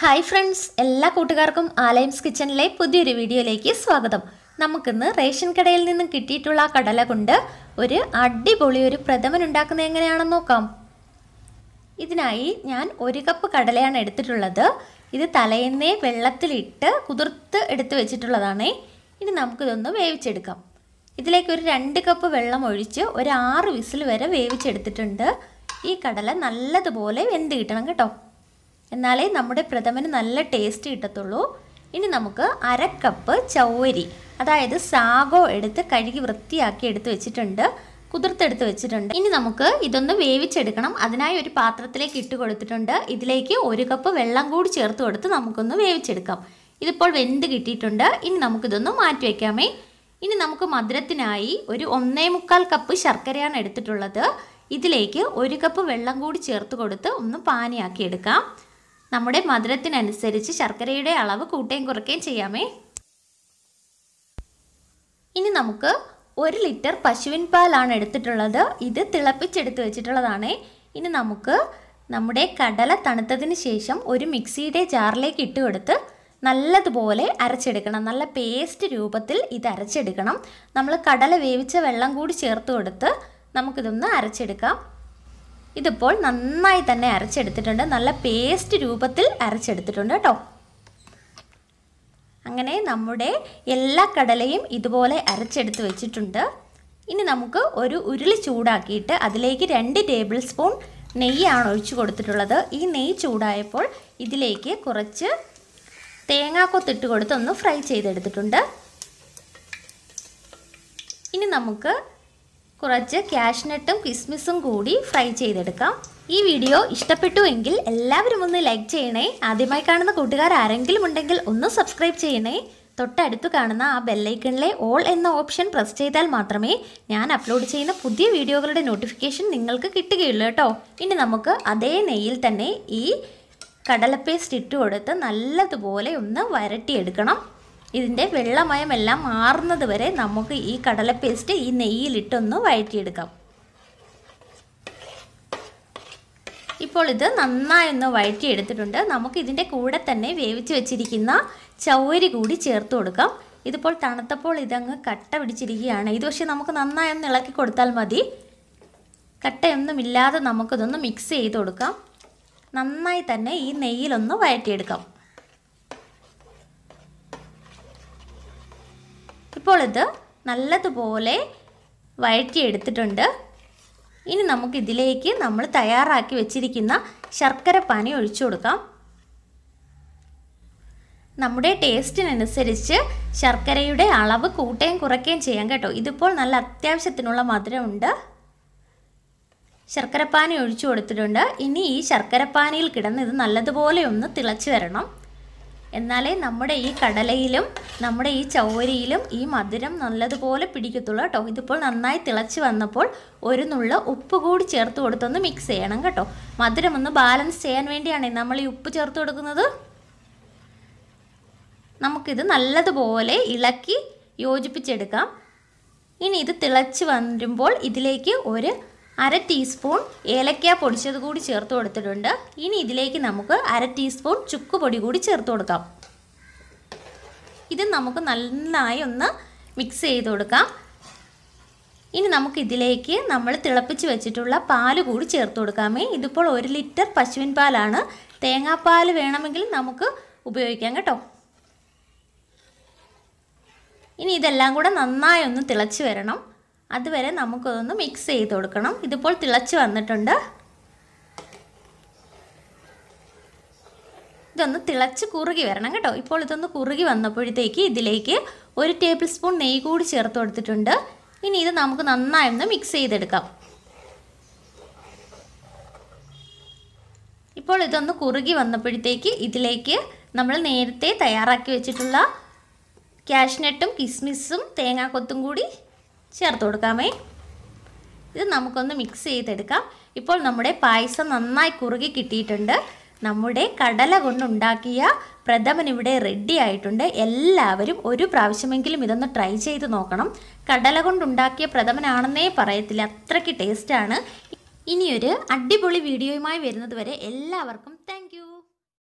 hi friends എല്ലാ കൂട്ടുകാർക്കും ആലയംസ് കിച്ചണിലെ പുതിയൊരു വീഡിയോയിലേക്ക് സ്വാഗതം നമുക്കിന്ന് റേഷൻ കടയിൽ നിന്നും കിട്ടിയിട്ടുള്ള കടല കൊണ്ട് ഒരു അടിപൊളി ഒരു പ്രഥമൻ ഉണ്ടാക്കുന്നത് എങ്ങനെയാണെന്ന് നോക്കാം ഇതിനായി ഞാൻ ഒരു കപ്പ് കടലയാണ് എടുത്തിട്ടുള്ളത് ഇത് തലേന്നേ വെള്ളത്തിലിട്ട് കുതിർത്ത് എടുത്ത് വെച്ചിട്ടുള്ളതാണേ ഇനി നമുക്കിതൊന്ന് വേവിച്ചെടുക്കാം ഇതിലേക്ക് ഒരു രണ്ട് കപ്പ് വെള്ളം ഒഴിച്ച് ഒരു ആറ് വിസിൽ വരെ വേവിച്ചെടുത്തിട്ടുണ്ട് ഈ കടല നല്ലതുപോലെ വെന്ത് കിട്ടണം കേട്ടോ എന്നാലേ നമ്മുടെ പ്രഥമന് നല്ല ടേസ്റ്റ് കിട്ടത്തുള്ളൂ ഇനി നമുക്ക് അര കപ്പ് ചൗവരി അതായത് സാഗോ എടുത്ത് കഴുകി വൃത്തിയാക്കി എടുത്ത് വെച്ചിട്ടുണ്ട് കുതിർത്തെടുത്ത് വെച്ചിട്ടുണ്ട് ഇനി നമുക്ക് ഇതൊന്ന് വേവിച്ചെടുക്കണം അതിനായി ഒരു പാത്രത്തിലേക്ക് ഇട്ട് കൊടുത്തിട്ടുണ്ട് ഇതിലേക്ക് ഒരു കപ്പ് വെള്ളം കൂടി ചേർത്ത് കൊടുത്ത് നമുക്കൊന്ന് വേവിച്ചെടുക്കാം ഇതിപ്പോൾ വെന്ത് കിട്ടിയിട്ടുണ്ട് ഇനി നമുക്കിതൊന്ന് മാറ്റി വയ്ക്കാമേ ഇനി നമുക്ക് മധുരത്തിനായി ഒരു ഒന്നേ മുക്കാൽ കപ്പ് ശർക്കരയാണ് എടുത്തിട്ടുള്ളത് ഇതിലേക്ക് ഒരു കപ്പ് വെള്ളം കൂടി ചേർത്ത് കൊടുത്ത് ഒന്ന് പാനിയാക്കി എടുക്കാം നമ്മുടെ മധുരത്തിനനുസരിച്ച് ശർക്കരയുടെ അളവ് കൂട്ടുകയും കുറയ്ക്കുകയും ചെയ്യാമേ ഇനി നമുക്ക് ഒരു ലിറ്റർ പശുവിൻ പാലാണ് എടുത്തിട്ടുള്ളത് ഇത് തിളപ്പിച്ചെടുത്ത് വെച്ചിട്ടുള്ളതാണ് ഇനി നമുക്ക് നമ്മുടെ കടല തണുത്തതിന് ശേഷം ഒരു മിക്സിയുടെ ജാറിലേക്ക് ഇട്ട് കൊടുത്ത് നല്ലതുപോലെ അരച്ചെടുക്കണം നല്ല പേസ്റ്റ് രൂപത്തിൽ ഇത് അരച്ചെടുക്കണം നമ്മൾ കടല വേവിച്ച വെള്ളം കൂടി ചേർത്ത് കൊടുത്ത് നമുക്കിതൊന്ന് അരച്ചെടുക്കാം ഇതിപ്പോൾ നന്നായി തന്നെ അരച്ചെടുത്തിട്ടുണ്ട് നല്ല പേസ്റ്റ് രൂപത്തിൽ അരച്ചെടുത്തിട്ടുണ്ട് കേട്ടോ അങ്ങനെ നമ്മുടെ എല്ലാ കടലയും ഇതുപോലെ അരച്ചെടുത്ത് വെച്ചിട്ടുണ്ട് ഇനി നമുക്ക് ഒരു ഉരുളി ചൂടാക്കിയിട്ട് അതിലേക്ക് രണ്ട് ടേബിൾ സ്പൂൺ നെയ്യാണ് ഒഴിച്ചു കൊടുത്തിട്ടുള്ളത് ഈ നെയ്യ് ചൂടായപ്പോൾ ഇതിലേക്ക് കുറച്ച് തേങ്ങാക്കൊത്തിട്ട് കൊടുത്ത് ഒന്ന് ഫ്രൈ ചെയ്തെടുത്തിട്ടുണ്ട് ഇനി നമുക്ക് കുറച്ച് കാഷ്നട്ടും കിസ്മിസും കൂടി ഫ്രൈ ചെയ്തെടുക്കാം ഈ വീഡിയോ ഇഷ്ടപ്പെട്ടു എങ്കിൽ എല്ലാവരും ഒന്ന് ലൈക്ക് ചെയ്യണേ ആദ്യമായി കാണുന്ന കൂട്ടുകാർ ആരെങ്കിലും ഉണ്ടെങ്കിൽ ഒന്ന് സബ്സ്ക്രൈബ് ചെയ്യണേ തൊട്ടടുത്ത് കാണുന്ന ആ ബെല്ലൈക്കണിലെ ഓൾ എന്ന ഓപ്ഷൻ പ്രസ് ചെയ്താൽ മാത്രമേ ഞാൻ അപ്ലോഡ് ചെയ്യുന്ന പുതിയ വീഡിയോകളുടെ നോട്ടിഫിക്കേഷൻ നിങ്ങൾക്ക് കിട്ടുകയുള്ളൂ കേട്ടോ ഇനി നമുക്ക് അതേ നെയ്യിൽ തന്നെ ഈ കടല പേസ്റ്റ് ഇട്ട് കൊടുത്ത് നല്ലതുപോലെ ഒന്ന് വരട്ടിയെടുക്കണം ഇതിൻ്റെ വെള്ളമയമെല്ലാം മാറുന്നത് വരെ നമുക്ക് ഈ കടല പേസ്റ്റ് ഈ നെയ്യിലിട്ടൊന്ന് വഴറ്റിയെടുക്കാം ഇപ്പോൾ ഇത് നന്നായി ഒന്ന് വഴറ്റിയെടുത്തിട്ടുണ്ട് നമുക്ക് ഇതിൻ്റെ കൂടെ തന്നെ വേവിച്ച് വെച്ചിരിക്കുന്ന ചൗരി കൂടി ചേർത്ത് കൊടുക്കാം ഇതിപ്പോൾ തണുത്തപ്പോൾ ഇതങ്ങ് കട്ട പിടിച്ചിരിക്കുകയാണ് ഇത് പക്ഷേ നമുക്ക് നന്നായി ഒന്ന് ഇളക്കി കൊടുത്താൽ മതി കട്ടയൊന്നുമില്ലാതെ നമുക്കിതൊന്ന് മിക്സ് ചെയ്ത് കൊടുക്കാം നന്നായി തന്നെ ഈ നെയ്യിലൊന്ന് വഴറ്റിയെടുക്കാം ഇപ്പോൾ ഇത് നല്ലതുപോലെ വഴറ്റിയെടുത്തിട്ടുണ്ട് ഇനി നമുക്ക് ഇതിലേക്ക് നമ്മൾ തയ്യാറാക്കി വെച്ചിരിക്കുന്ന ശർക്കര പാനി ഒഴിച്ചു കൊടുക്കാം നമ്മുടെ ടേസ്റ്റിനനുസരിച്ച് ശർക്കരയുടെ അളവ് കൂട്ടുകയും കുറയ്ക്കുകയും ചെയ്യാം കേട്ടോ ഇതിപ്പോൾ നല്ല അത്യാവശ്യത്തിനുള്ള മധുരമുണ്ട് ശർക്കരപ്പാനി ഒഴിച്ചു കൊടുത്തിട്ടുണ്ട് ഇനി ഈ ശർക്കരപ്പാനിയിൽ കിടന്ന് ഇത് നല്ലതുപോലെ ഒന്ന് തിളച്ചു വരണം എന്നാലേ നമ്മുടെ ഈ കടലയിലും നമ്മുടെ ഈ ചൗവരിയിലും ഈ മധുരം നല്ലതുപോലെ പിടിക്കത്തുള്ളൂ കേട്ടോ ഇതിപ്പോൾ നന്നായി തിളച്ച് വന്നപ്പോൾ ഒരു നുള്ള ഉപ്പ് കൂടി ചേർത്ത് കൊടുത്തൊന്ന് മിക്സ് ചെയ്യണം കേട്ടോ മധുരം ഒന്ന് ബാലൻസ് ചെയ്യാൻ വേണ്ടിയാണ് നമ്മൾ ഈ ഉപ്പ് ചേർത്ത് കൊടുക്കുന്നത് നമുക്കിത് നല്ലതുപോലെ ഇളക്കി യോജിപ്പിച്ചെടുക്കാം ഇനി ഇത് തിളച്ച് വരുമ്പോൾ ഇതിലേക്ക് ഒരു അര ടീസ്പൂൺ ഏലക്ക പൊടിച്ചത് കൂടി ചേർത്ത് കൊടുത്തിട്ടുണ്ട് ഇനി ഇതിലേക്ക് നമുക്ക് അര ടീസ്പൂൺ ചുക്ക് പൊടി കൂടി ചേർത്ത് കൊടുക്കാം ഇത് നമുക്ക് നന്നായി ഒന്ന് മിക്സ് ചെയ്ത് കൊടുക്കാം ഇനി നമുക്കിതിലേക്ക് നമ്മൾ തിളപ്പിച്ച് വെച്ചിട്ടുള്ള പാൽ കൂടി ചേർത്ത് കൊടുക്കാമേ ഇതിപ്പോൾ ഒരു ലിറ്റർ പശുവിൻ പാലാണ് തേങ്ങാപ്പാൽ വേണമെങ്കിൽ നമുക്ക് ഉപയോഗിക്കാം കേട്ടോ ഇനി ഇതെല്ലാം കൂടെ നന്നായി ഒന്ന് തിളച്ച് വരണം അതുവരെ നമുക്കതൊന്ന് മിക്സ് ചെയ്ത് കൊടുക്കണം ഇതിപ്പോൾ തിളച്ച് വന്നിട്ടുണ്ട് ഇതൊന്ന് തിളച്ച് കുറുകി വരണം കേട്ടോ ഇപ്പോൾ ഇതൊന്ന് കുറുകി വന്നപ്പോഴത്തേക്ക് ഇതിലേക്ക് ഒരു ടേബിൾ സ്പൂൺ നെയ്യ് കൂടി ചേർത്ത് കൊടുത്തിട്ടുണ്ട് ഇനി ഇത് നമുക്ക് നന്നായി ഒന്ന് മിക്സ് ചെയ്തെടുക്കാം ഇപ്പോൾ ഇതൊന്ന് കുറുകി വന്നപ്പോഴത്തേക്ക് ഇതിലേക്ക് നമ്മൾ നേരത്തെ തയ്യാറാക്കി വെച്ചിട്ടുള്ള ക്യാഷ്നട്ടും കിസ്മിസും തേങ്ങാക്കൊത്തും കൂടി ചേർത്ത് കൊടുക്കാമേ ഇത് നമുക്കൊന്ന് മിക്സ് ചെയ്തെടുക്കാം ഇപ്പോൾ നമ്മുടെ പായസം നന്നായി കുറുകി കിട്ടിയിട്ടുണ്ട് നമ്മുടെ കടല കൊണ്ടുണ്ടാക്കിയ പ്രഥമൻ ഇവിടെ റെഡി ആയിട്ടുണ്ട് എല്ലാവരും ഒരു പ്രാവശ്യമെങ്കിലും ഇതൊന്ന് ട്രൈ ചെയ്ത് നോക്കണം കടല കൊണ്ടുണ്ടാക്കിയ പ്രഥമനാണെന്നേ പറയത്തില്ല അത്രയ്ക്ക് ടേസ്റ്റാണ് ഇനിയൊരു അടിപൊളി വീഡിയോയുമായി വരുന്നത് വരെ എല്ലാവർക്കും താങ്ക്